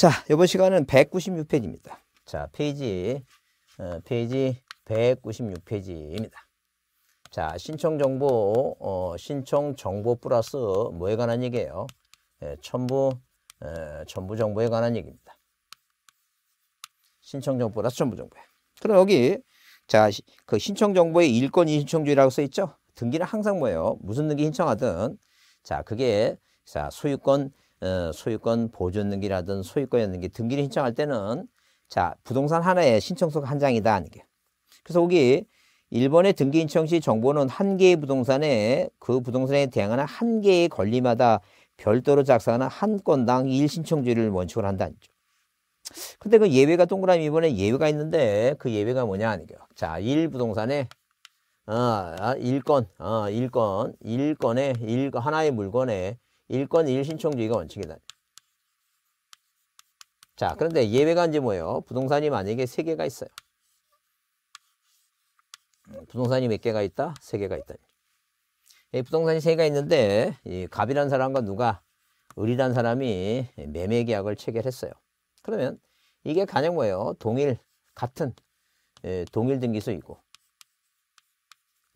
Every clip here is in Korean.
자, 이번 시간은 196페이지입니다. 자, 페이지, 어, 페이지 196페이지입니다. 자, 신청 정보, 어, 신청 정보 플러스 뭐에 관한 얘기예요? 예, 첨부, 예, 첨부 정보에 관한 얘기입니다. 신청 정보 플러스 첨부 정보에. 그럼 여기, 자, 그 신청 정보에 일권 이신청주의라고 써 있죠? 등기는 항상 뭐예요? 무슨 등기 신청하든. 자, 그게, 자, 소유권 어, 소유권 보존 등기라든 소유권 등기 등기를 신청할 때는 자 부동산 하나에 신청서가 한 장이다 하는 게. 그래서 여기 일본의 등기 신청 시 정보는 한 개의 부동산에 그 부동산에 대항하는 한 개의 권리마다 별도로 작성하는 한 건당 일신청주를 원칙으로 한다는 거죠. 근데 그 예외가 동그라미 이번에 예외가 있는데 그 예외가 뭐냐 하는 거요 자, 일 부동산에 어, 아, 일건, 아, 어, 일건, 일건에, 일 하나의 물건에 일권 일신청주의가 원칙이다. 자, 그런데 예외가 이제 뭐예요? 부동산이 만약에 세개가 있어요. 음, 부동산이 몇 개가 있다? 세개가 있다. 이 부동산이 세개가 있는데 이 갑이란 사람과 누가 을이란 사람이 매매 계약을 체결했어요. 그러면 이게 가령 뭐예요? 동일, 같은 예, 동일 등기소이고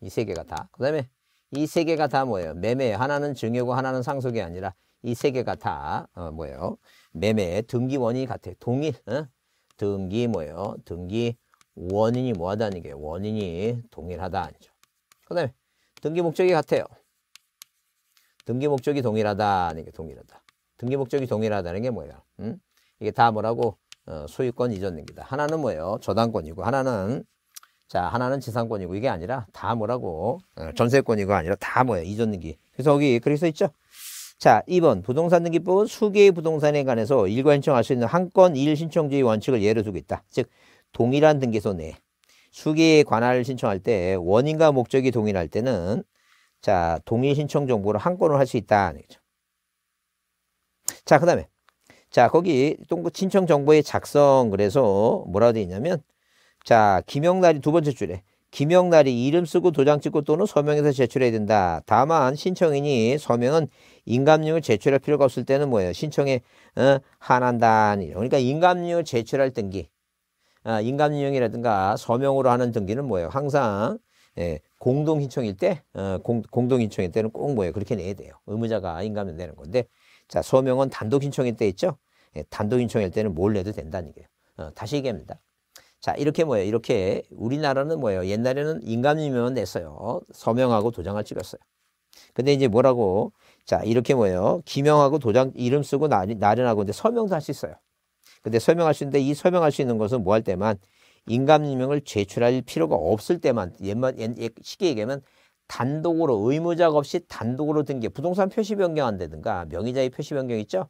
이 세 개가 다. 그 다음에 이세 개가 다 뭐예요? 매매. 하나는 증여고 하나는 상속이 아니라 이 세 개가 다 어, 뭐예요? 매매 등기 원인이 같아요. 동일. 어? 등기 뭐예요? 등기 원인이 뭐하다는 게 원인이 동일하다 아니죠. 그 다음에 등기 목적이 같아요. 등기 목적이 동일하다는 게 동일하다. 등기 목적이 동일하다는 게 뭐예요? 음? 이게 다 뭐라고 어, 소유권 이전 등기다. 하나는 뭐예요? 저당권이고 하나는 자, 하나는 지상권이고 이게 아니라 다 뭐라고 어, 전세권이고 아니라 다 뭐예요. 이전 등기. 그래서 여기 그렇게 있죠. 자, 2번 부동산 등기법은 수개의 부동산에 관해서 일괄 신청할 수 있는 한 건 일 신청주의 원칙을 예로 두고 있다. 즉 동일한 등기소 내 수개의 관할 신청할 때 원인과 목적이 동일할 때는 자, 동일 신청 정보로 한 건을 할 수있다그죠 네, 자, 그다음에 자, 거기 뭐 신청 정보의 작성 그래서 뭐라고 돼 있냐면 자, 기명날이 두 번째 줄에 기명날이 이름 쓰고 도장 찍고 또는 서명해서 제출해야 된다. 다만 신청인이 서명은 인감률 제출할 필요가 없을 때는 뭐예요? 신청에 어, 한한단 그러니까 인감률 제출할 등기 아, 인감유형이라든가 서명으로 하는 등기는 뭐예요? 항상 예, 공동 신청일 때 어, 공, 동 신청일 때는 꼭 뭐예요? 그렇게 내야 돼요. 의무자가 인감면 되는 건데 자 서명은 단독 신청일 때 있죠? 예, 단독 신청일 때는 뭘 내도 된다는 얘기예요. 어, 다시 얘기합니다. 자, 이렇게 뭐예요? 이렇게 우리나라는 뭐예요? 옛날에는 인감이면 냈어요. 서명하고 도장을 찍었어요. 근데 이제 뭐라고? 자, 이렇게 뭐예요? 기명하고 도장 이름 쓰고 나련하고 이제 서명도 할 수 있어요. 근데 서명할 수 있는데 이 서명할 수 있는 것은 뭐 할 때만 인감증명을 제출할 필요가 없을 때만 옛말 쉽게 얘기하면 단독으로 의무작 없이 단독으로 등기 부동산 표시 변경한다든가 명의자의 표시 변경 있죠?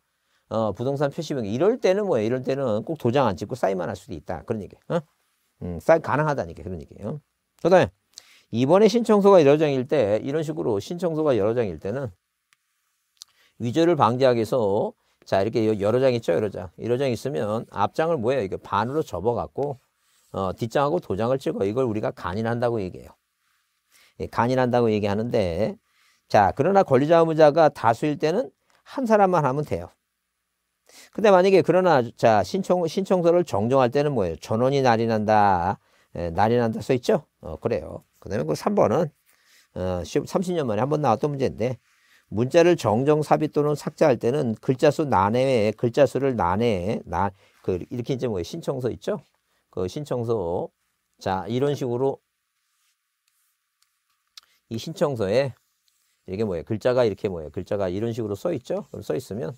어, 부동산 표시명 이럴 때는 뭐예요? 이럴 때는 꼭 도장 안 찍고 사인만 할 수도 있다. 그런 얘기. 예 어? 음, 사인 가능하다니까 그런 얘기예요. 그다음에 이번에 신청서가 여러 장일 때 이런 식으로 신청서가 여러 장일 때는 위조를 방지하기 위해서 자 이렇게 여러 장 있죠 여러 장 여러 장 있으면 앞장을 뭐예요 이게 반으로 접어갖고 어, 뒷장하고 도장을 찍어 이걸 우리가 간인한다고 얘기해요 예, 간인한다고 얘기하는데 자 그러나 권리자 의무자가 다수일 때는 한 사람만 하면 돼요 근데 만약에 그러나 자 신청 신청서를 정정할 때는 뭐예요? 전원이 날인한다. 에, 예, 날인한다 써 있죠? 어, 그래요. 그다음에 그 3번은 어, 30년 만에 한번 나왔던 문제인데 문자를 정정 삽입 또는 삭제할 때는 글자수 난해에 글자수를 난해에 난그 이렇게 이제 뭐 신청서 있죠? 그 신청서 자 이런 식으로 이 신청서에 이게 뭐예요? 글자가 이렇게 뭐예요? 글자가 이런 식으로 써 있죠? 그럼 써 있으면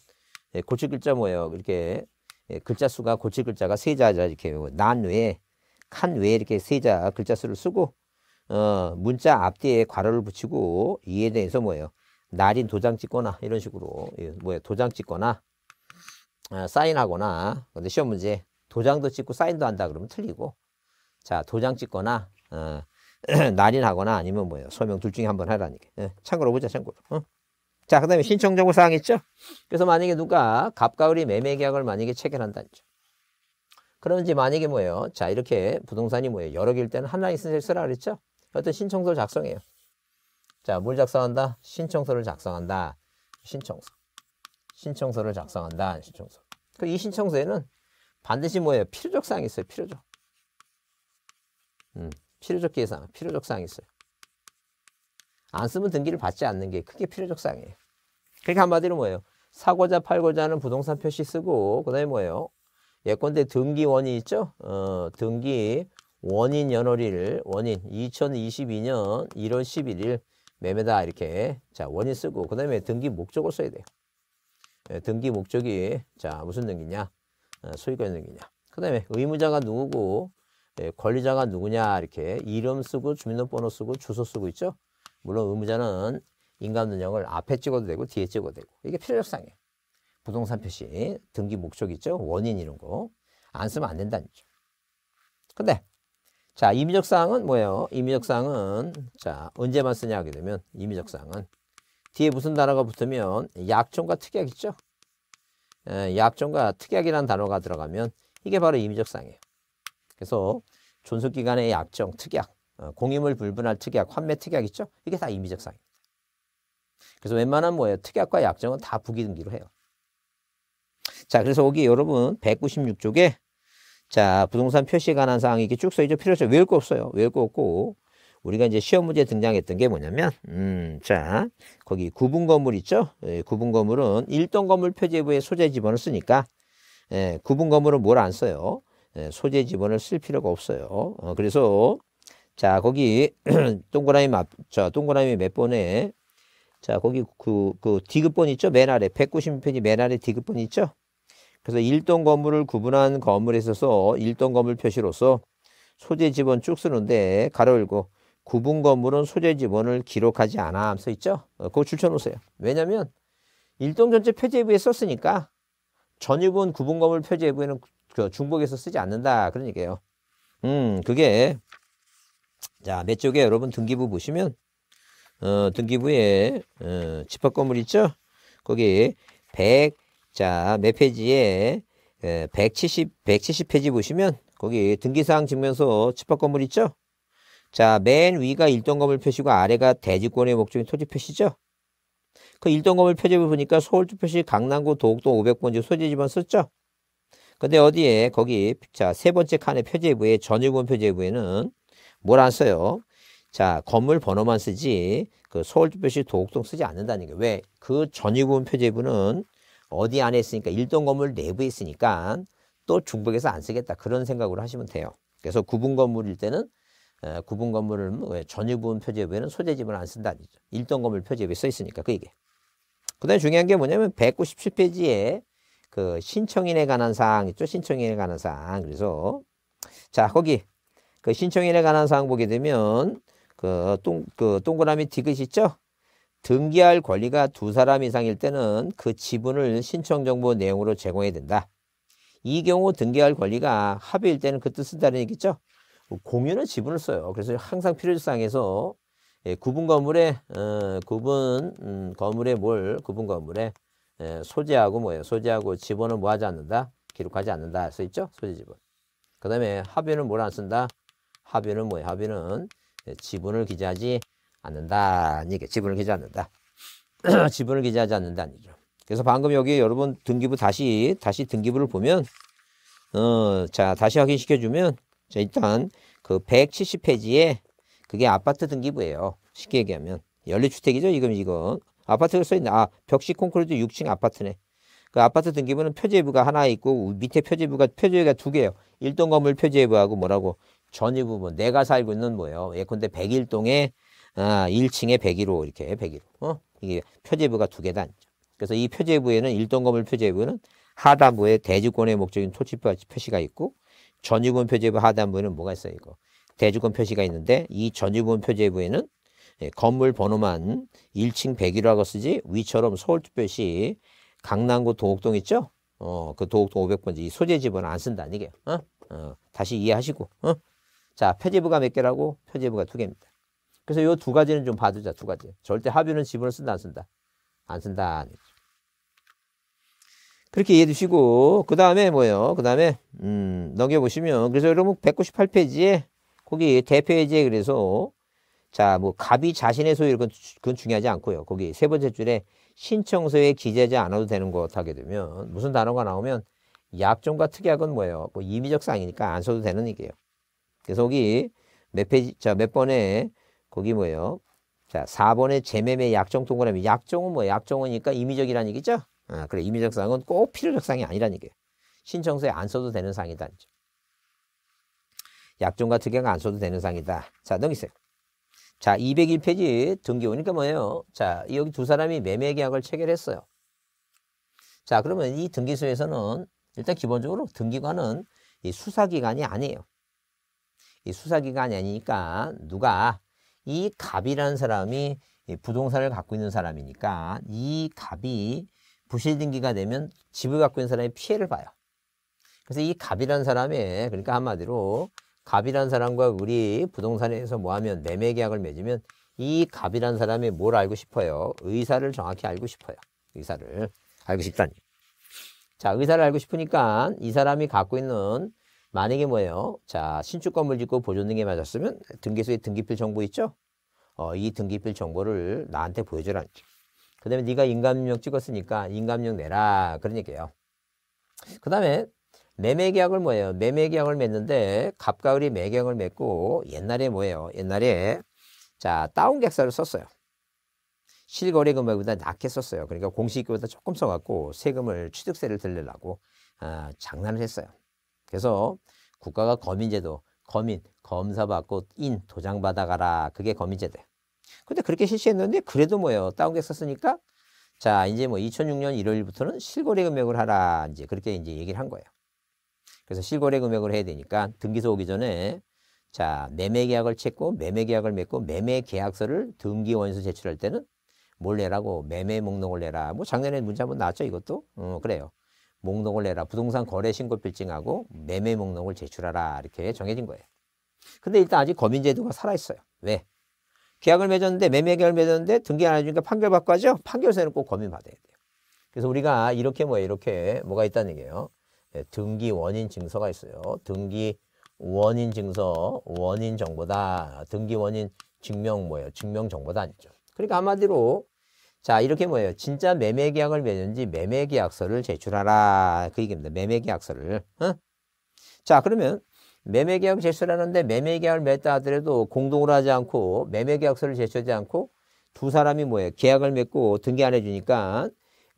예, 고치 글자 뭐예요? 이렇게 예, 글자 수가 골치 글자가 세 자자 이렇게 난 외에 칸 외에 이렇게 세자 글자 수를 쓰고 어, 문자 앞뒤에 괄호를 붙이고 이에 대해서 뭐예요? 날인 도장 찍거나 이런 식으로 예, 뭐예요? 도장 찍거나 아, 사인하거나 근데 시험 문제 도장도 찍고 사인도 한다 그러면 틀리고 자 도장 찍거나 어, 날인하거나 아니면 뭐예요? 서명 둘 중에 한번 하라니까 참고로 보자 참고로. 어? 자, 그 다음에 신청정보 사항 있죠? 그래서 만약에 누가 갑과을이 매매 계약을 만약에 체결한다는 점. 그런지 만약에 뭐예요? 자, 이렇게 부동산이 뭐예요? 여러 개일 때는 한 라이센스를 쓰라 그랬죠? 어떤 신청서를 작성해요. 자, 뭘 작성한다? 신청서를 작성한다. 신청서. 신청서를 작성한다. 신청서. 그 이 신청서에는 반드시 뭐예요? 필요적 사항이 있어요. 필요적. 음, 필요적 계회 필요적 사항이 있어요. 안 쓰면 등기를 받지 않는 게 크게 필요적 사항이에요. 그러니까 한마디로 뭐예요? 사고자 팔고자 하는 부동산 표시 쓰고 그다음에 뭐예요? 예컨대 등기 원인 있죠? 어, 등기 원인 연월일 원인 2022년 1월 11일 매매다 이렇게 자 원인 쓰고 그다음에 등기 목적을 써야 돼요. 예, 등기 목적이 자 무슨 등기냐? 어, 소유권 등기냐? 그다음에 의무자가 누구고 예, 권리자가 누구냐 이렇게 이름 쓰고 주민등번호 록 쓰고 주소 쓰고 있죠? 물론 의무자는 인감눈형을 앞에 찍어도 되고 뒤에 찍어도 되고 이게 필요협상이에요. 부동산 표시, 등기 목적 있죠? 원인 이런 거. 안 쓰면 안 된다는 거죠. 근데 자 임의적 사항은 뭐예요? 임의적 사항은 자 언제만 쓰냐 하게 되면 임의적 사항은 뒤에 무슨 단어가 붙으면 약정과 특약 있죠? 에, 예, 약정과 특약이라는 단어가 들어가면 이게 바로 임의적 사항이에요. 그래서 존속기간의 약정, 특약 어, 공임을 불분할 특약, 환매 특약 있죠? 이게 다 임의적 사항입니다. 그래서 웬만한 뭐예요? 특약과 약정은 다 부기등기로 해요. 자, 그래서 여기 여러분 196쪽에 자, 부동산 표시에 관한 사항이 이렇게 쭉 써있죠. 필요 없죠. 외울 거 없어요. 외울 거 없고 우리가 이제 시험 문제에 등장했던 게 뭐냐면 음, 자, 거기 구분 건물 있죠? 예, 구분 건물은 1동 건물 표제부에 소재 지번을 쓰니까 예, 구분 건물은 뭘 안 써요? 예, 소재 지번을 쓸 필요가 없어요. 어, 그래서 자, 거기 동그라미 맞, 자, 동그라미 몇 번에 자, 거기 그, 그 디귿번 있죠? 맨 아래. 1 9 0편이맨 아래 디귿번 있죠? 그래서 1동 건물을 구분한 건물에 있어서 1동 건물 표시로서 소재 지번 쭉 쓰는데 가로 열고 구분 건물은 소재 지번을 기록하지 않아 써 있죠? 어, 그거 줄쳐놓으세요. 왜냐면 1동 전체 표제부에 썼으니까 전유분 구분 건물 표제부에는 그중복에서 쓰지 않는다. 그런 얘기예요. 음, 그게 자, 몇 쪽에 여러분 등기부 보시면 어, 등기부에 어, 집합건물 있죠? 거기 100, 자, 몇 페이지에 에, 170, 170페이지 보시면 거기 등기사항 증명서 집합건물 있죠? 자, 맨 위가 일동 건물 표시고 아래가 대지권의 목적인 토지 표시죠? 그 일동 건물 표지를 보니까 서울주 표시 강남구 도곡동 500번지 소재지만 썼죠? 근데 어디에 거기 자세 번째 칸의 표제부에 전일권 표제부에는 뭘안 써요. 자, 건물 번호만 쓰지 그 서울특별시 도곡동 쓰지 않는다는 게 왜? 그 전유분 표제부는 어디 안에 있으니까 일동 건물 내부에 있으니까 또 중복해서 안 쓰겠다 그런 생각으로 하시면 돼요. 그래서 구분 건물일 때는 에, 어, 구분 건물을 뭐, 전유분 표제부에는 소재집을 안 쓴다는 일동 건물 표제부에 써 있으니까 그 얘기. 그다음에 중요한 게 뭐냐면 197페이지에 그 신청인에 관한 사항 있죠. 신청인에 관한 사항. 그래서 자 거기 그 신청인에 관한 사항 보게 되면 그, 동, 그 동그라미 디귿 있죠? 등기할 권리가 두 사람 이상일 때는 그 지분을 신청 정보 내용으로 제공해야 된다. 이 경우 등기할 권리가 합의일 때는 그 뜻은 다른 얘기죠. 공유는 지분을 써요. 그래서 항상 필요사항에서 예, 구분 건물에 어, 구분 음, 건물에 뭘 구분 건물에 예, 소재하고 뭐예요? 소재하고 지분은 뭐 하지 않는다? 기록하지 않는다 써 있죠? 소재 지분. 그다음에 합의는 뭘 안 쓴다? 합의는 뭐예요? 합의는 지분을 기재하지 않는다는 얘 지분을 기재하지 않는다. 지분을 기재하지 않는다는 얘죠 그래서 방금 여기 여러분 등기부 다시 다시 등기부를 보면 어, 자 다시 확인시켜 주면 자 일단 그 170페이지에 그게 아파트 등기부예요. 쉽게 얘기하면 연립주택이죠. 지금 이거 아파트가 써 있는 아 벽시 콘크리트 6층 아파트네. 그 아파트 등기부는 표제부가 하나 있고 밑에 표제부가 표제가 두 개예요. 일동 건물 표제부하고 뭐라고 전위 부분 내가 살고 있는 뭐예요? 예컨대 백일동에 아, 1층에 101호 이렇게 101호. 어? 이게 표제부가 두 개다. 그래서 이 표제부에는 일동 건물 표제부는 하단부에 대주권의 목적인 토지 표시가 있고 전유분 표제부 하단부에는 뭐가 있어요? 이거 대주권 표시가 있는데 이 전유분 표제부에는 예, 건물 번호만 1층 101호라고 쓰지 위처럼 서울특별시 강남구 동옥동 있죠? 어, 그 동옥동 500번지 소재지번호안 쓴다는 얘기예요. 어? 어, 다시 이해하시고. 어? 자, 표제부가 몇 개라고? 표제부가 두 개입니다. 그래서 요 두 가지는 좀 봐두자, 두 가지. 절대 합유는 지분을 쓴다, 안 쓴다? 안 쓴다. 그렇게 이해해 주시고, 그 다음에 뭐예요? 그 다음에, 음, 넘겨보시면, 그래서 여러분 198페이지에, 거기 대표이지에 그래서, 자, 뭐, 갑이 자신의 소유, 그건, 그건 중요하지 않고요. 거기 세 번째 줄에 신청서에 기재하지 않아도 되는 것 하게 되면, 무슨 단어가 나오면, 약종과 특약은 뭐예요? 뭐 임의적 사항이니까 안 써도 되는 얘기예요. 그래서 거기 몇 페이지, 자, 몇 번에, 거기 뭐예요? 자, 4번에 재매매 약정 동그라미. 약정은 뭐 약정이니까 임의적이라는 얘기죠? 아, 그래. 임의적 사항은 꼭 필요적 사항이 아니라는 얘기예요. 신청서에 안 써도 되는 사항이다. 약정과 특약은 안 써도 되는 사항이다. 자, 넘기세요. 자, 201페이지 등기 오니까 뭐예요? 자, 여기 두 사람이 매매 계약을 체결했어요. 자, 그러면 이 등기소에서는 일단 기본적으로 등기관은 이 수사기관이 아니에요. 이 수사기관이 아니니까 누가 이 갑이라는 사람이 부동산을 갖고 있는 사람이니까 이 갑이 부실 등기가 되면 집을 갖고 있는 사람이 피해를 봐요. 그래서 이 갑이라는 사람의 그러니까 한마디로 갑이라는 사람과 우리 부동산에서 뭐하면 매매 계약을 맺으면 이 갑이라는 사람이 뭘 알고 싶어요? 의사를 정확히 알고 싶어요. 의사를 알고 싶다니. 자, 의사를 알고 싶으니까 이 사람이 갖고 있는 만약에 뭐예요? 자, 신축 건물 짓고 보존등에 맞았으면 등기소에 등기필 정보 있죠? 어, 이 등기필 정보를 나한테 보여주라그 다음에 네가 인감증명 찍었으니까 인감증 내라. 그런 얘기예요. 그 다음에 매매계약을 뭐예요? 매매계약을 맺는데 갑가을이 매계약을 맺고 옛날에 뭐예요? 옛날에 자 다운객사를 썼어요. 실거래 금액보다 낮게 썼어요. 그러니까 공시기보다 조금 써갖고 세금을 취득세를 들리려고 아, 장난을 했어요. 그래서 국가가 거민제도, 거민, 검사 받고 인, 도장 받아가라. 그게 거민제도예요. 근데 그렇게 실시했는데 그래도 뭐예요. 다운게 썼으니까 자, 이제 뭐 2006년 1월부터는 실거래 금액을 하라. 이제 그렇게 이제 얘기를 한 거예요. 그래서 실거래 금액을 해야 되니까 등기소 오기 전에 자, 매매 계약을 체고 매매 계약을 맺고 매매 계약서를 등기 원수 제출할 때는 몰래라고 매매 목록을 내라. 뭐 작년에 문제 한번 나왔죠, 이것도? 어, 그래요. 목록을 내라. 부동산 거래 신고 필증하고 매매 목록을 제출하라. 이렇게 정해진 거예요. 근데 일단 아직 거민제도가 살아있어요. 왜? 계약을 맺었는데 매매 계약을 맺었는데 등기 안 해주니까 판결받고 하죠. 판결서는 꼭 거민 받아야 돼요. 그래서 우리가 이렇게 뭐야 이렇게 뭐가 있다는 얘기예요. 네, 등기 원인 증서가 있어요. 등기 원인 증서, 원인 정보다 등기 원인 증명 뭐예요? 증명 정보다 아니죠. 그러니까 한마디로 자, 이렇게 뭐예요? 진짜 매매 계약을 맺는지 매매 계약서를 제출하라. 그 얘기입니다. 매매 계약서를. 어? 자, 그러면 매매 계약을 제출하는데 매매 계약을 맺다 하더라도 공동으로 하지 않고 매매 계약서를 제출하지 않고 두 사람이 뭐예요? 계약을 맺고 등기 안 해주니까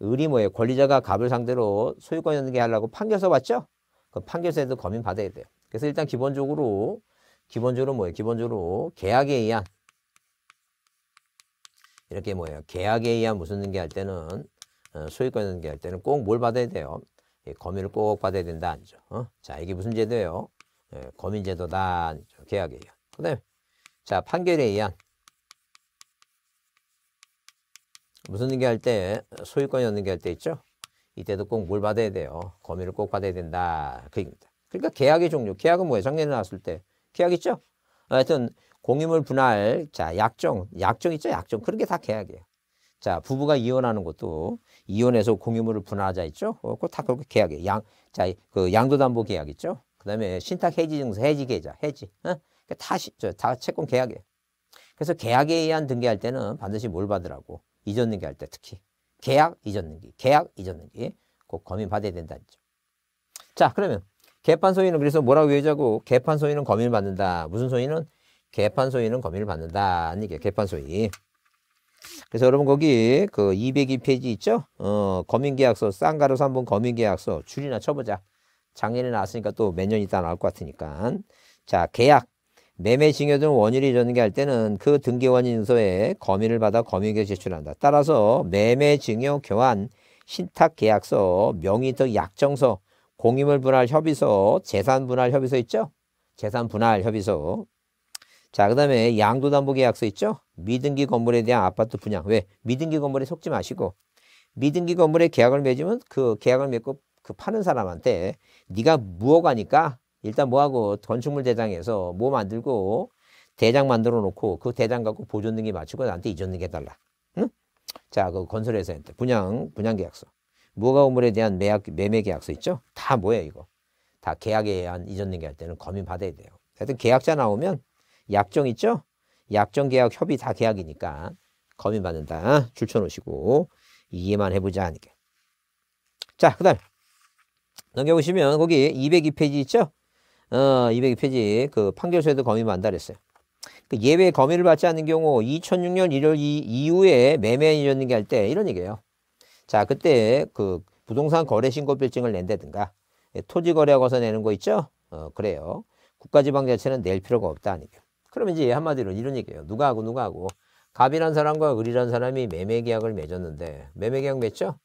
을이 뭐예요? 권리자가 갑을 상대로 소유권 연계하려고 판결서 봤죠? 그 판결서에도 검인 받아야 돼요. 그래서 일단 기본적으로 기본적으로 뭐예요? 기본적으로 계약에 의한 이렇게 뭐예요? 계약에 의한 무슨 등기할 때는 소유권 어, 등기할 때는 꼭 뭘 받아야 돼요? 거민을 꼭 받아야 된다 아니죠? 어? 자 이게 무슨 제도예요? 예, 거제도다 계약에 의한. 그다음에 자 판결에 의한 무슨 등기할 때 소유권 등기할 때 있죠? 이때도 꼭 뭘 받아야 돼요? 거민을 꼭 받아야 된다 그 얘기입니다. 그러니까 계약의 종류. 계약은 뭐예요? 작년에 나왔을 때 계약 있죠? 하여튼 공유물 분할, 자, 약정, 약정 있죠? 약정. 그런 게 다 계약이에요. 자, 부부가 이혼하는 것도 이혼해서 공유물을 분할하자 있죠? 어, 그거 다 그렇게 계약이에요. 양, 자, 그 양도담보 계약 있죠? 그 다음에 신탁 해지 증서, 해지 계좌, 해지. 어? 다, 시, 저, 다 채권 계약이에요. 그래서 계약에 의한 등기할 때는 반드시 뭘 받으라고. 이전 등기할 때 특히. 계약 이전 등기, 계약 이전 등기. 꼭 검인 받아야 된다는 거죠. 자, 그러면 개판 소유는 그래서 뭐라고 외우자고 개판 소유는 검인 받는다. 무슨 소유는 개판 소위는 검의를 받는다. 아니, 개판 소위. 그래서 여러분 거기 그 202페이지 있죠? 어, 검인계약서, 쌍가루 3번 검인계약서 줄이나 쳐보자. 작년에 나왔으니까 또 몇 년 있다 나올 것 같으니까. 자, 계약. 매매 징여등 원유를 전개할 때는 그 등기원 인서에 검의를 받아 검의계 제출한다. 따라서 매매 징여 교환 신탁 계약서, 명의 등 약정서, 공임을 분할 협의서, 재산 분할 협의서 있죠? 재산 분할 협의서. 자, 그 다음에 양도담보계약서 있죠? 미등기 건물에 대한 아파트 분양. 왜? 미등기 건물에 속지 마시고 미등기 건물에 계약을 맺으면 그 계약을 맺고 그 파는 사람한테 네가 무허가니까 일단 뭐하고 건축물 대장에서 뭐 만들고 대장 만들어 놓고 그 대장 갖고 보존등기 맞추고 나한테 이전등기 해달라. 응? 자, 그 건설회사한테 분양 분양 계약서, 무허가 건물에 대한 매약 매매 계약서 있죠? 다 뭐예요 이거? 다 계약에 의한 이전등기 할 때는 검인 받아야 돼요. 하여튼 계약자 나오면 약정 있죠? 약정 계약, 협의 다 계약이니까 거민 받는다. 줄쳐 놓으시고 이해만 해보자 하니까. 자, 그 다음 넘겨보시면 거기 202페이지 있죠? 어, 202페이지 그 판결서에도 거민 받는다 그랬어요그 예외 거민을 받지 않는 경우 2006년 1월 이, 이후에 매매인이었는게 할때 이런 얘기예요. 자, 그때 그 부동산 거래 신고 필증을 낸다든가 예, 토지 거래하고서 내는 거 있죠? 어, 그래요. 국가지방자체는 낼 필요가 없다 하니까. 그러면 이제 한마디로 이런 얘기예요. 누가하고 누가하고 갑이란 사람과 을이란 사람이 매매 계약을 맺었는데 매매 계약 맺죠?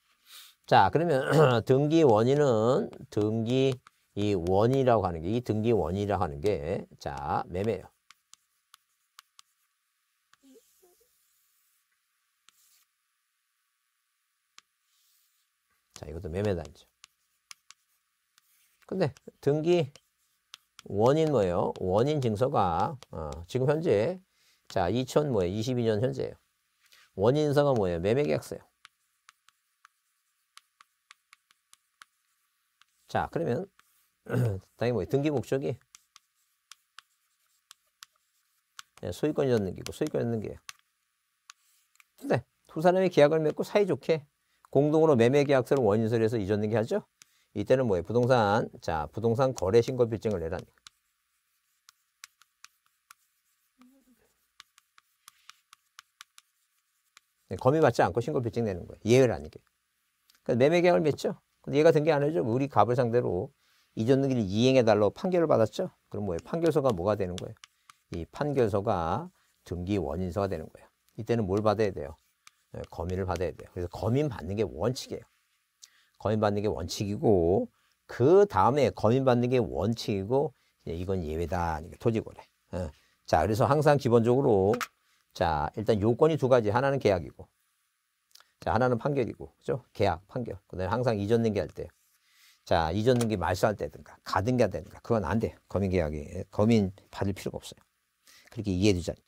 자 그러면 등기 원인은 등기 이 원이라고 하는 게이 등기 원이라고 하는 게 자 매매요. 자 이것도 매매단죠. 근데 등기 원인 뭐예요? 원인 증서가 어, 지금 현재 자2000 뭐예요? 22년 현재예요. 원인 증서가 뭐예요? 매매계약서예요. 자 그러면 당연히 뭐예요? 등기 목적이 예, 소유권 이전등기고 소유권 이전는게예요 근데 두 사람이 계약을 맺고 사이좋게 공동으로 매매계약서를 원인서에서 잊었는 게하죠 이때는 뭐예요? 부동산. 자, 부동산 거래 신고 필증을 내라는 검이 맞지 않고 신고 빌증 내는 거예요. 예외라는 게. 그래서 매매 계약을 맺죠. 근데 얘가 등기 안 해줘. 우리 갑을 상대로 이전 등기를 이행해달라고 판결을 받았죠. 그럼 뭐예요? 판결서가 뭐가 되는 거예요? 이 판결서가 등기 원인서가 되는 거예요. 이때는 뭘 받아야 돼요? 검인을 네, 받아야 돼요. 그래서 검인 받는 게 원칙이에요. 거인받는게 원칙이고 그 다음에 거인받는게 원칙이고 이건 예외다. 토지거래. 어. 자 그래서 항상 기본적으로 자 일단 요건이 두 가지 하나는 계약이고 자 하나는 판결이고 그죠 계약 판결 그다음에 항상 이전 등기 할때 자, 이전 등기 말소할 때든가 가등기하든가 그건 안 돼요. 거민 계약이 거민 받을 필요가 없어요. 그렇게 이해해 주자죠.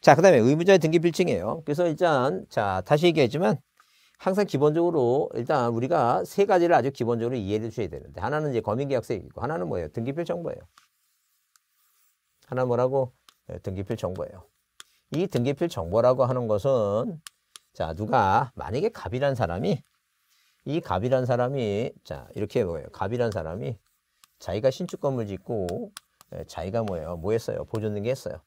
자, 그다음에 의무자의 등기 필증이에요. 그래서 일단 자, 다시 얘기하지만 항상 기본적으로 일단 우리가 세 가지를 아주 기본적으로 이해해 주셔야 되는데 하나는 이제 검인계약서이고 하나는 뭐예요? 등기표 정보예요. 하나 뭐라고? 네, 등기표 정보예요. 이 등기표 정보라고 하는 것은 자 누가 만약에 갑이란 사람이 이 갑이란 사람이 자 이렇게 뭐예요? 갑이란 사람이 자기가 신축 건물 짓고 네, 자기가 뭐예요? 뭐 했어요? 보존등기 했어요.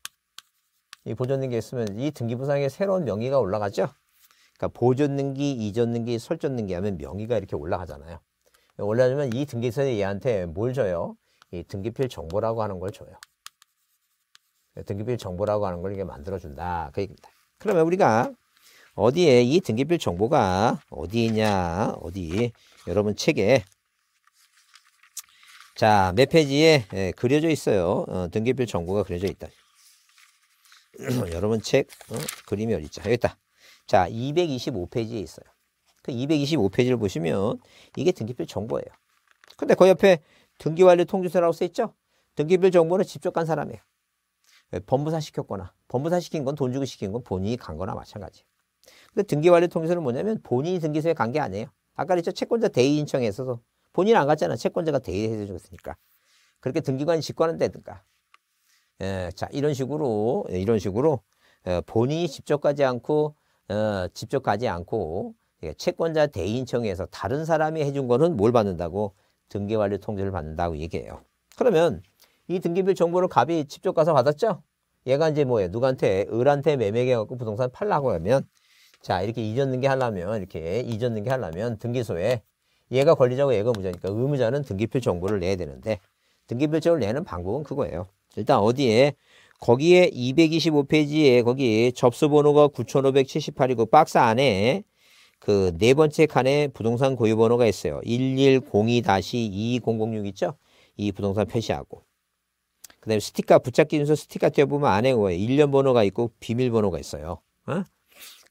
이 보존등기 했으면 이 등기부상에 새로운 명의가 올라가죠. 그러니까 보존 등기, 이전 등기, 설전 등기 하면 명의가 이렇게 올라가잖아요. 올라가면 이 등기선이 얘한테 뭘 줘요? 이 등기필 정보라고 하는 걸 줘요. 등기필 정보라고 하는 걸 이게 만들어준다. 그 얘기입니다. 그러면 우리가 어디에 이 등기필 정보가 어디 있냐? 어디? 여러분 책에 자, 몇 페이지에 예, 그려져 있어요. 어, 등기필 정보가 그려져 있다. 여러분 책 어, 그림이 어디 있죠? 여기 있다. 자, 225페이지에 있어요. 그 225페이지를 보시면 이게 등기표 정보예요. 근데 그 옆에 등기완료 통지서라고 써있죠? 등기표 정보는 직접 간 사람이에요. 법무사 시켰거나 법무사 시킨 건 돈 주고 시킨 건 본인이 간 거나 마찬가지. 근데 등기완료 통지서는 뭐냐면 본인이 등기소에 간 게 아니에요. 아까 그랬죠? 채권자 대의 신청에 있어서 본인 안 갔잖아. 채권자가 대의해 줬으니까. 그렇게 등기관이 직관한다든가. 예, 자 이런 식으로 이런 식으로 예, 본인이 직접 가지 않고 어, 직접 가지 않고 예, 채권자 대인청에서 다른 사람이 해준 거는 뭘 받는다고 등기관리 통지를 받는다고 얘기해요. 그러면 이 등기별 정보를 갑이 직접 가서 받았죠? 얘가 이제 뭐예요? 누구한테 을한테 매매해갖고 부동산 팔라고 하면 자 이렇게 잊었는게 하려면 이렇게 잊었는게 하려면 등기소에 얘가 권리자고 얘가 무자니까 의무자는 등기표 정보를 내야 되는데 등기표 정보를 내는 방법은 그거예요. 일단 어디에 거기에 225페이지에 거기 접수 번호가 9578이고 박스 안에 그 네 번째 칸에 부동산 고유 번호가 있어요. 1102-2006 있죠? 이 부동산 표시하고. 그 다음에 스티커 붙잡기 순서 스티커 띄어보면 안에 뭐예요? 1년 번호가 있고 비밀번호가 있어요. 어?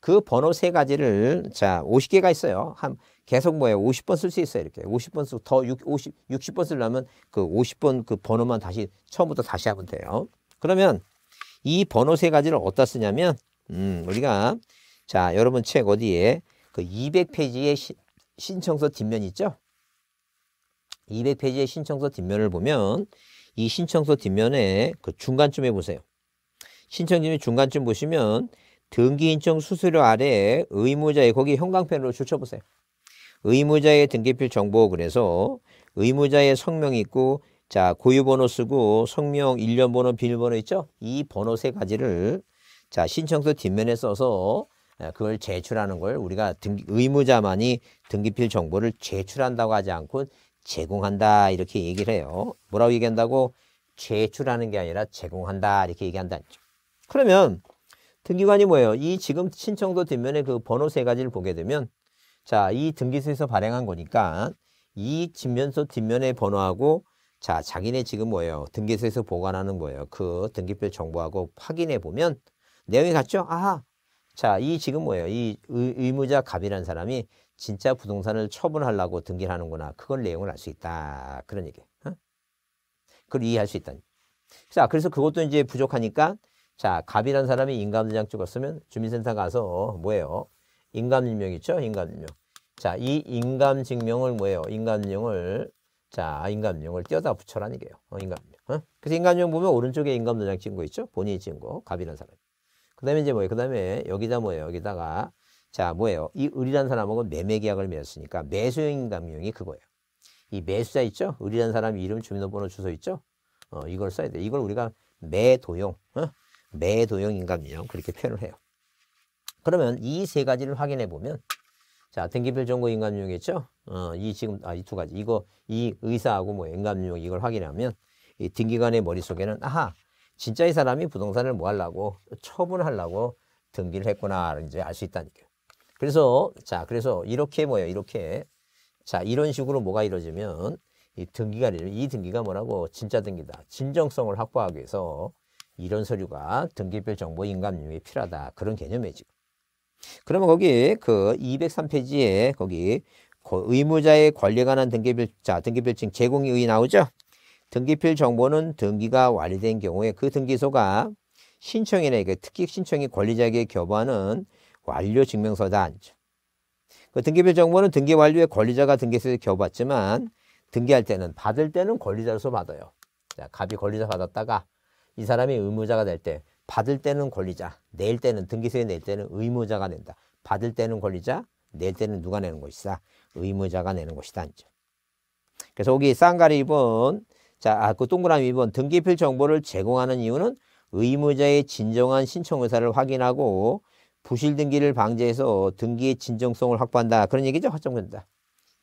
그 번호 세 가지를 자 50개가 있어요. 한 계속 뭐예요? 50번 쓸 수 있어요. 이렇게 50번 쓰고 더 6, 50, 60번 쓰려면 그 50번 그 번호만 다시 처음부터 다시 하면 돼요. 그러면 이 번호 세 가지를 어디다 쓰냐면 음, 우리가 자 여러분 책 어디에 그2 0 0페이지의 신청서 뒷면 있죠? 200페이지의 신청서 뒷면을 보면 이 신청서 뒷면에 그 중간쯤에 보세요. 신청지이 중간쯤 보시면 등기인청 수수료 아래 의무자의 거기 형광펜으로 줄쳐보세요. 의무자의 등기필 정보 그래서 의무자의 성명이 있고 자, 고유번호 쓰고 성명, 일련번호, 비밀번호 있죠? 이 번호 세 가지를 자, 신청서 뒷면에 써서 그걸 제출하는 걸 우리가 등, 기 의무자만이 등기필 정보를 제출한다고 하지 않고 제공한다 이렇게 얘기를 해요. 뭐라고 얘기한다고? 제출하는 게 아니라 제공한다 이렇게 얘기한다. 그러면 등기관이 뭐예요? 이 지금 신청도 뒷면에 그 번호 세 가지를 보게 되면 자, 이 등기소에서 발행한 거니까 이 뒷면서 뒷면의 번호하고 자, 자기네 지금 뭐예요? 등기소에서 보관하는 뭐예요? 그 등기표 정보하고 확인해 보면 내용이 같죠? 아하. 자, 이 지금 뭐예요? 이 의무자 갑이라는 사람이 진짜 부동산을 처분하려고 등기를 하는구나. 그걸 내용을 알 수 있다. 그런 얘기. 어? 그걸 이해할 수 있다. 자, 그래서 그것도 이제 부족하니까 자, 갑이라는 사람이 인감증장 찍었으면 주민센터 가서 뭐예요? 인감증명 있죠? 인감증명. 자, 이 인감증명을 뭐예요? 인감증명을 자, 인감용을 띄어다 붙여라는 얘요 어, 인감용. 어? 그래서 인감용 보면 오른쪽에 인감 도장 찍은 거 있죠? 본인이 찍은 거, 갑이라는 사람. 그 다음에 이제 뭐예요? 그 다음에 여기다 뭐예요? 여기다가 자, 뭐예요? 이 을이라는 사람하고 매매 계약을 맺었으니까 매수용 인감용이 그거예요. 이 매수자 있죠? 을이라는 사람 이름, 주민번호, 주소 있죠? 어, 이걸 써야 돼. 이걸 우리가 매도용, 어? 매도용 인감용 그렇게 표현을 해요. 그러면 이 세 가지를 확인해 보면 자, 등기별 정보 인감이겠죠 어, 이 지금 아, 이 두 가지. 이거 이 의사하고 뭐 인감용 이걸 확인하면 이 등기관의 머릿속에는 아하, 진짜 이 사람이 부동산을 뭐 하려고 처분하려고 등기를 했구나. 이제 알 수 있다니까요. 그래서 자, 그래서 이렇게 뭐예요? 이렇게 자, 이런 식으로 뭐가 이루어지면 이 등기가 이 등기가 뭐라고 진짜 등기다. 진정성을 확보하기 위해서 이런 서류가 등기별 정보 인감용이 필요하다. 그런 개념이죠. 그러면 거기 그 203페이지에 거기 의무자의 권리에 관한 등기별, 자, 등기별증 제공이 의 나오죠? 등기필 정보는 등기가 완료된 경우에 그 등기소가 신청인에게 특히 신청인 권리자에게 교부하는 완료 증명서다. 그 등기필 정보는 등기 완료에 권리자가 등기소에 교부받지만 등기할 때는 받을 때는 권리자로서 받아요. 자, 갑이 권리자 받았다가 이 사람이 의무자가 될때 받을 때는 권리자, 낼 때는 등기소에 낼 때는 의무자가 낸다. 받을 때는 권리자, 낼 때는 누가 내는 것이다. 의무자가 내는 것이다. 이제. 그래서 여기 쌍가리 2번, 자, 아, 그 동그라미 2번 등기필 정보를 제공하는 이유는 의무자의 진정한 신청 의사를 확인하고 부실 등기를 방지해서 등기의 진정성을 확보한다. 그런 얘기죠. 확정된다.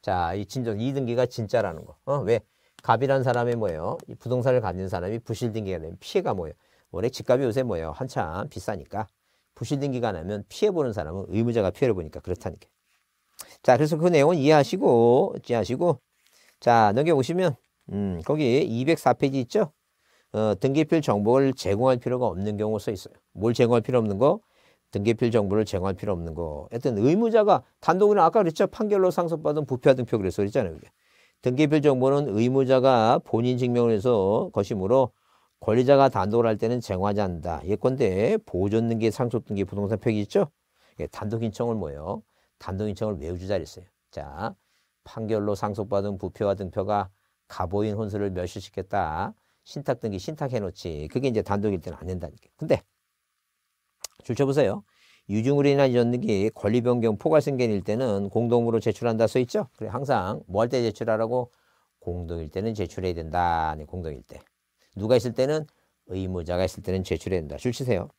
자, 이 진정, 이 등기가 진짜라는 거. 어, 왜? 갑이란 사람이 뭐예요? 부동산을 가진 사람이 부실 등기가 되면 피해가 뭐예요? 올해 집값이 요새 뭐예요? 한참 비싸니까 부실등기가나면 피해보는 사람은 의무자가 피해를 보니까 그렇다니까. 자, 그래서 그 내용은 이해하시고, 이해하시고, 자, 넘겨보시면, 음, 거기 204페이지 있죠? 어, 등기필 정보를 제공할 필요가 없는 경우 써 있어요. 뭘 제공할 필요 없는 거? 등기필 정보를 제공할 필요 없는 거. 하여튼 의무자가 단독으로 아까 그랬죠? 판결로 상속받은 부패와 등표 그래서 그랬잖아요. 등기필 정보는 의무자가 본인 증명을 해서 것이므로 권리자가 단독을 할 때는 쟁화하한다 예컨대 보존등기, 상속등기, 부동산 폐기 있죠? 예, 단독 인청을 뭐예요? 단독 인청을 외우주자 그랬어요. 자, 판결로 상속받은 부표와 등표가 가보인 혼수를 멸실시켰다. 신탁 등기 신탁해놓지. 그게 이제 단독일 때는 안 된다니까. 근데 줄쳐보세요. 유증으로 인한 이전 등기 권리 변경 포괄승계일 때는 공동으로 제출한다 써 있죠. 그래 항상 뭐 할 때 제출하라고 공동일 때는 제출해야 된다. 공동일 때. 누가 있을 때는 의무자가 있을 때는 제출해야 된다. 줄 치세요.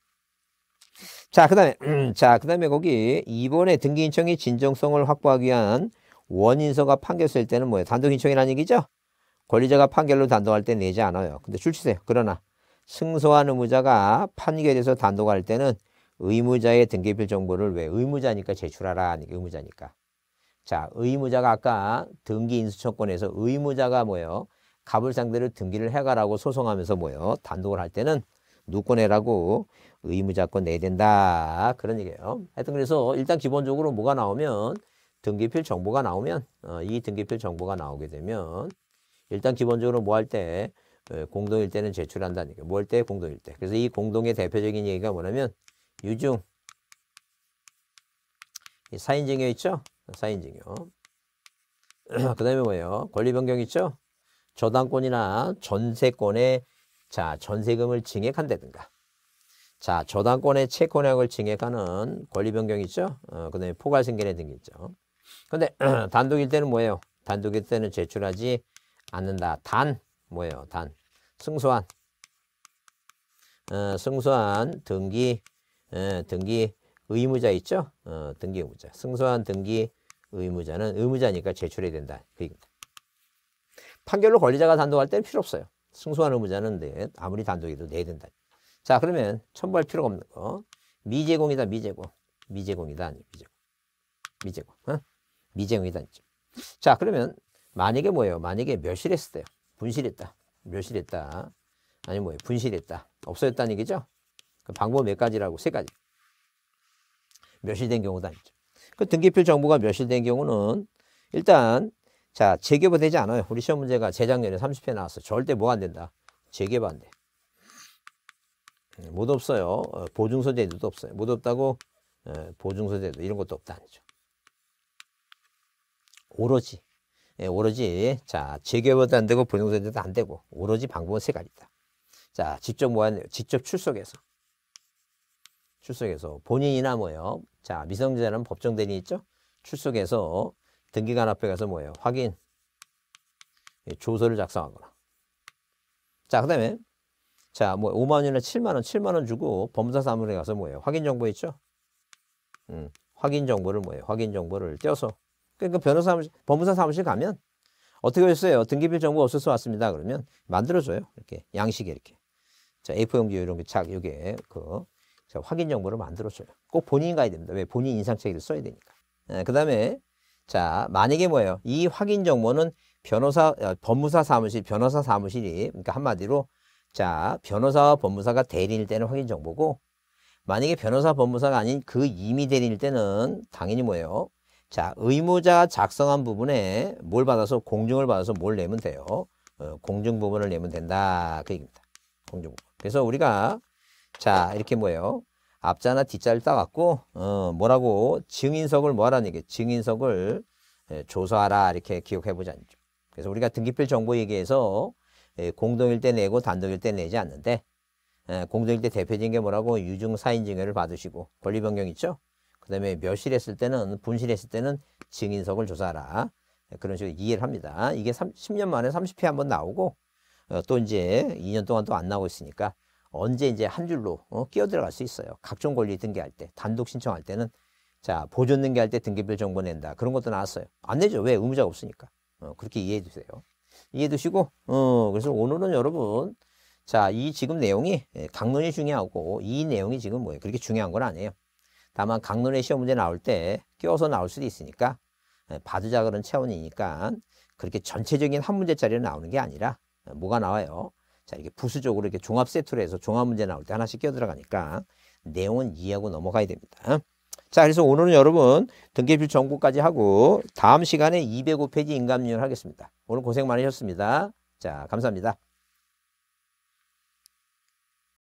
자, 그 다음에, 음, 자, 그 다음에 거기 이번에 등기 인청이 진정성을 확보하기 위한 원인서가 판결될 때는 뭐예요? 단독 인청이라는 얘기죠? 권리자가 판결로 단독할 때 내지 않아요. 근데 줄치세요. 그러나 승소한 의무자가 판결에서 단독할 때는 의무자의 등기필 정보를 왜 의무자니까 제출하라 의무자니까 자 의무자가 아까 등기 인수청권에서 의무자가 뭐예요 갑을 상대로 등기를 해가라고 소송하면서 뭐예요? 단독을 할 때는 누구네라고 의무자권 내야 된다. 그런 얘기예요. 하여튼 그래서 일단 기본적으로 뭐가 나오면 등기필 정보가 나오면 어, 이 등기필 정보가 나오게 되면 일단 기본적으로 뭐 할때 어, 공동일 때는 제출한다는 얘기예요. 뭐 할 때? 공동일 때. 그래서 이 공동의 대표적인 얘기가 뭐냐면 유중 사인증여 있죠? 사인증여. 그 다음에 뭐예요? 권리변경 있죠? 저당권이나 전세권에 자, 전세금을 증액한다든가. 자, 저당권의 채권약을 증액하는 권리변경이 있죠. 어, 그 다음에 포괄승계례 등 있죠. 근데 단독일 때는 뭐예요? 단독일 때는 제출하지 않는다. 단, 뭐예요? 단. 승소한. 어, 승소한 등기, 어, 등기 의무자 있죠? 어, 등기 의무자. 승소한 등기 의무자는 의무자니까 제출해야 된다. 그 얘기입니다. 판결로 권리자가 단독할 때는 필요 없어요. 승소하 의무자는 아무리 단독이도 내야 된다. 자 그러면 첨부할 필요가 없는 거 미제공이다 미제공 미제공이다 아니 미제공 미제공 어? 미제공이다 아니죠. 자 그러면 만약에 뭐예요 만약에 멸실했을 때요 분실했다 멸실했다 아니 뭐예요 분실했다 없어졌다는 얘기죠 그 방법 몇 가지라고 세 가지 멸실된 경우도 아니죠 그 등기표 정보가 멸실된 경우는 일단 자, 재개발 되지 않아요. 우리 시험 문제가 재작년에 30회 나왔어. 절대 뭐안 된다. 재개발 안 돼. 예, 못 없어요. 어, 보증소재도 없어요. 못 없다고 예, 보증소재도 이런 것도 없다 아니죠. 오로지 예, 오로지 자 재개발도 안 되고 보증소재도 안 되고 오로지 방법은 세 가지다. 자 직접 뭐한 직접 출석해서 출석해서 본인이나 뭐요. 자 미성년자는 법정 대리 있죠. 출석해서 등기관 앞에 가서 뭐예요? 확인. 예, 조서를 작성하거나. 자, 그 다음에, 자, 뭐, 5만원이나 7만원, 7만원 주고 범사사무에 가서 뭐예요? 확인 정보 있죠? 음, 확인 정보를 뭐예요? 확인 정보를 떼어서. 그러니까 변호사 사무실, 법무사 사무실 가면 어떻게 했어요? 등기필 정보 없어서 왔습니다. 그러면 만들어줘요. 이렇게 양식에 이렇게. 자, A4용지 이런 게 자, 요게 그 자, 확인 정보를 만들어줘요. 꼭 본인 이 가야 됩니다. 왜 본인 인상책을 써야 되니까. 예, 그 다음에 자, 만약에 뭐예요? 이 확인 정보는 변호사, 어, 법무사 사무실, 변호사 사무실이, 그러니까 한마디로, 자, 변호사와 법무사가 대리일 때는 확인 정보고, 만약에 변호사, 법무사가 아닌 그 임의 대리일 때는 당연히 뭐예요? 자, 의무자 작성한 부분에 뭘 받아서, 공증을 받아서 뭘 내면 돼요? 어, 공증 부분을 내면 된다. 그 얘기입니다. 공증 부분. 그래서 우리가, 자, 이렇게 뭐예요? 앞자나 뒷자를 따갖고 어, 뭐라고 증인석을 뭐하라는 얘기 증인석을 예, 조사하라 이렇게 기억해보지않죠 그래서 우리가 등기필 정보 얘기해서 예, 공동일 때 내고 단독일 때 내지 않는데 예, 공동일 때 대표적인 게 뭐라고 유증사인증여를 받으시고 권리변경 있죠. 그 다음에 멸실했을 때는 분실했을 때는 증인석을 조사하라 예, 그런 식으로 이해를 합니다. 이게 3, 10년 만에 30회 한번 나오고 어, 또 이제 2년 동안 또 안 나오고 있으니까 언제 이제 한 줄로 어, 끼어 들어갈 수 있어요. 각종 권리 등기할 때, 단독 신청할 때는 자 보존 등기할 때 등기별 정보 낸다 그런 것도 나왔어요. 안 내죠. 왜 의무자가 없으니까. 어, 그렇게 이해해 주세요. 이해해 두시고 어, 그래서 오늘은 여러분 자 이 지금 내용이 예, 강론이 중요하고 이 내용이 지금 뭐예요? 그렇게 중요한 건 아니에요. 다만 강론의 시험 문제 나올 때 끼워서 나올 수도 있으니까 예, 봐주자 그런 차원이니까 그렇게 전체적인 한 문제짜리로 나오는 게 아니라 예, 뭐가 나와요? 자, 이렇게 부수적으로 이렇게 종합 세트로 해서 종합 문제 나올 때 하나씩 끼어 들어가니까 내용은 이해하고 넘어가야 됩니다. 자, 그래서 오늘은 여러분 등계필전보까지 하고 다음 시간에 205페이지 인감률 하겠습니다. 오늘 고생 많으셨습니다. 자, 감사합니다.